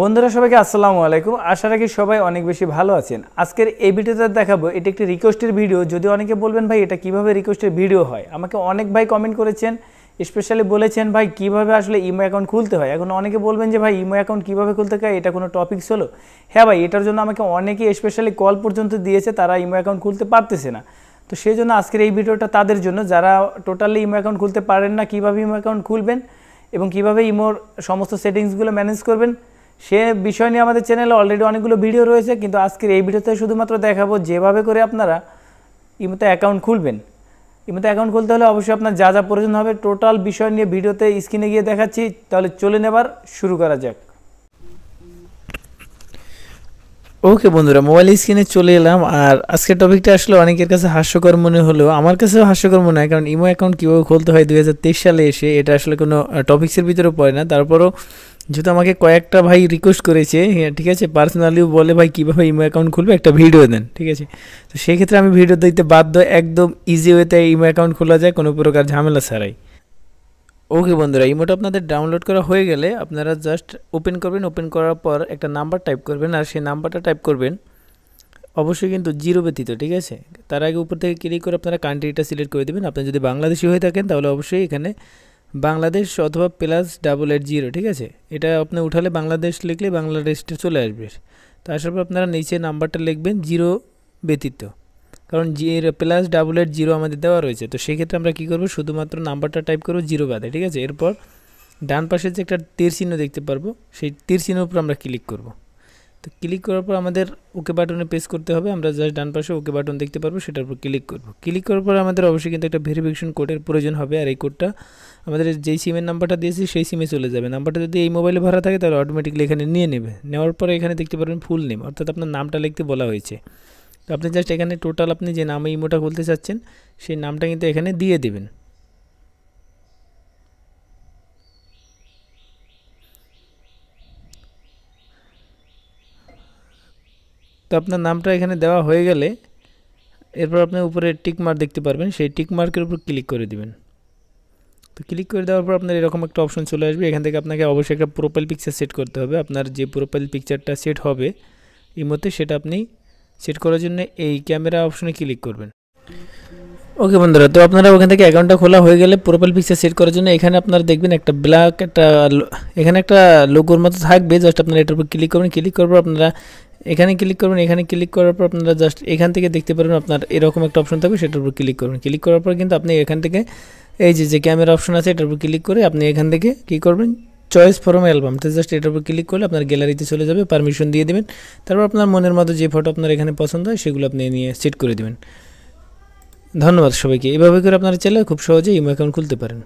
বন্ধুরা সবাইকে আসসালামু আলাইকুম আশা রাখি সবাই অনেক বেশি ভালো আছেন আজকের এই ভিডিওতে দেখাবো এটি একটি রিকোয়েস্টের ভিডিও যদি অনেকে বলবেন ভাই এটা কিভাবে রিকোয়েস্টের ভিডিও হয় আমাকে অনেক ভাই কমেন্ট করেছেন স্পেশালি বলেছেন ভাই কিভাবে আসলে ইমো অ্যাকাউন্ট খুলতে হয় এখন অনেকে বলবেন যে ভাই ইমো অ্যাকাউন্ট কীভাবে খুলতে হয় এটা কোনো টপিকস হলো হ্যাঁ ভাই এটার জন্য আমাকে অনেকে স্পেশালি কল পর্যন্ত দিয়েছে তারা ইমো অ্যাকাউন্ট খুলতে পারতেছে না তো সেই জন্য আজকের এই ভিডিওটা তাদের জন্য যারা টোটালি ইমো অ্যাকাউন্ট খুলতে পারেন না কীভাবে ইমো অ্যাকাউন্ট খুলবেন এবং কিভাবে ইমোর সমস্ত সেটিংসগুলো ম্যানেজ করবেন সে বিষয় নিয়ে আমাদের চ্যানেলে অলরেডি অনেকগুলো ভিডিও রয়েছে কিন্তু আজকের এই ভিডিওতে শুধুমাত্র দেখাবো যেভাবে করে আপনারা ইমতে অ্যাকাউন্ট খুলবেন ইমতে অ্যাকাউন্ট খুলতে হলে অবশ্যই আপনার যা যা প্রয়োজন হবে টোটাল বিষয় নিয়ে ভিডিওতে স্ক্রিনে গিয়ে দেখাচ্ছি তাহলে চলে নেবার শুরু করা যাক ওকে বন্ধুরা মোবাইল স্ক্রিনে চলে এলাম আর আজকের টপিকটা আসলে অনেকের কাছে হাস্যকর মনে হলেও আমার কাছেও হাস্যকর মনে হয় কারণ ইমো অ্যাকাউন্ট কীভাবে খুলতে হয় দু সালে এসে এটা আসলে কোনো টপিক্সের ভিতরে পড়ে না তারপরও যেহেতু আমাকে কয়েকটা ভাই রিকোয়েস্ট করেছে হ্যাঁ, ঠিক আছে পার্সোনালিও বলে ভাই কীভাবে ইমো অ্যাকাউন্ট খুলবে একটা ভিডিও দেন ঠিক আছে তো সেই ক্ষেত্রে আমি ভিডিও দিতে বাধ্য একদম ইজি ওয়েতে ইমো অ্যাকাউন্ট খোলা যায় কোনো প্রকার ঝামেলা ছাড়াই ওকে বন্ধুরা ইমোটা আপনাদের ডাউনলোড করা হয়ে গেলে আপনারা জাস্ট ওপেন করবেন ওপেন করার পর একটা নাম্বার টাইপ করবেন আর সেই নাম্বারটা টাইপ করবেন অবশ্যই কিন্তু জিরো ব্যতীত ঠিক আছে তার আগে উপর থেকে ক্লিক করে আপনারা কান্ট্রিটা সিলেক্ট করে দেবেন আপনি যদি বাংলাদেশি হয়ে থাকেন তাহলে অবশ্যই এখানে বাংলাদেশ অথবা প্লাস ডাবল এইট জিরো ঠিক আছে এটা আপনি উঠালে বাংলাদেশ লিখলে বাংলাদেশটা চলে আসবে তো আসার পর আপনারা নিচে নাম্বারটা লিখবেন জিরো ব্যতীত কারণ G plus double eight zero আমাদের দেওয়া রয়েছে তো সেক্ষেত্রে আমরা কী করবো শুধুমাত্র নাম্বারটা টাইপ করবো জিরো বাদে ঠিক আছে এরপর ডান পাশে যে একটা তীর চিহ্ন দেখতে পারবো সেই তীর চিহ্নের উপর আমরা ক্লিক করবো তো ক্লিক করার পর আমাদের ওকে বাটনে পেস করতে হবে আমরা জাস্ট ডান পাশে ওকে বাটন দেখতে পারবো সেটার উপর ক্লিক করব ক্লিক করার পর আমাদের অবশ্যই কিন্তু একটা ভেরিফিকেশন কোডের প্রয়োজন হবে আর এই কোডটা আমাদের যেই সিমের নাম্বারটা দিয়েছি সেই সিমে চলে যাবে নাম্বারটা যদি এই মোবাইলে ভাড়া থাকে তাহলে অটোমেটিকলি এখানে নিয়ে নেবে নেওয়ার পরে এখানে দেখতে পারবেন ফুল নেম অর্থাৎ আপনার নামটা লিখতে বলা হয়েছে তো আপনি জাস্ট এখানে টোটাল আপনি যে নামে ইমোটা খুলতে চাচ্ছেন সেই নামটা কিন্তু এখানে দিয়ে দেবেন তো আপনার নামটা এখানে দেওয়া হয়ে গেলে এরপর আপনি উপরে টিকমার্ক দেখতে পারবেন সেই টিকমার্কের উপর ক্লিক করে দিবেন তো ক্লিক করে দেওয়ার পর আপনার এরকম একটা অপশন চলে আসবে এখান থেকে আপনাকে অবশ্যই একটা প্রোফাইল পিকচার সেট করতে হবে আপনার যে প্রোফাইল পিকচারটা সেট হবে এই মধ্যে সেটা আপনি সেট করার জন্য এই ক্যামেরা অপশনে ক্লিক করবেন ওকে বন্ধুরা তো আপনারা ওখান থেকে অ্যাকাউন্টটা খোলা হয়ে গেলে প্রোফাইল পিকচার সেট করার জন্য এখানে আপনারা দেখবেন একটা ব্ল্যাক একটা এখানে একটা লোগোর মতো থাকবে জাস্ট আপনারা এটার উপর ক্লিক করবেন ক্লিক করার পর আপনারা এখানে ক্লিক করবেন এখানে ক্লিক করার পর আপনারা জাস্ট এখান থেকে দেখতে পারবেন আপনার এরকম একটা অপশন থাকবে সেটার উপর ক্লিক করবেন ক্লিক করার পর কিন্তু আপনি এখান থেকে এই যে যে ক্যামেরা অপশন আছে এটার উপর ক্লিক করে আপনি এখান থেকে কী করবেন চয়েস ফরম অ্যালবাম তো জাস্ট এটার উপর ক্লিক করলে আপনার গ্যালারিতে চলে যাবে পারমিশন দিয়ে দেবেন তারপর আপনার মনের মতো যে ফটো আপনার এখানে পছন্দ হয় সেগুলো আপনি নিয়ে সেট করে দেবেন ধন্যবাদ সবাইকে এভাবে করে আপনারা চাইলে খুব সহজে ইমো অ্যাকাউন্ট খুলতে পারেন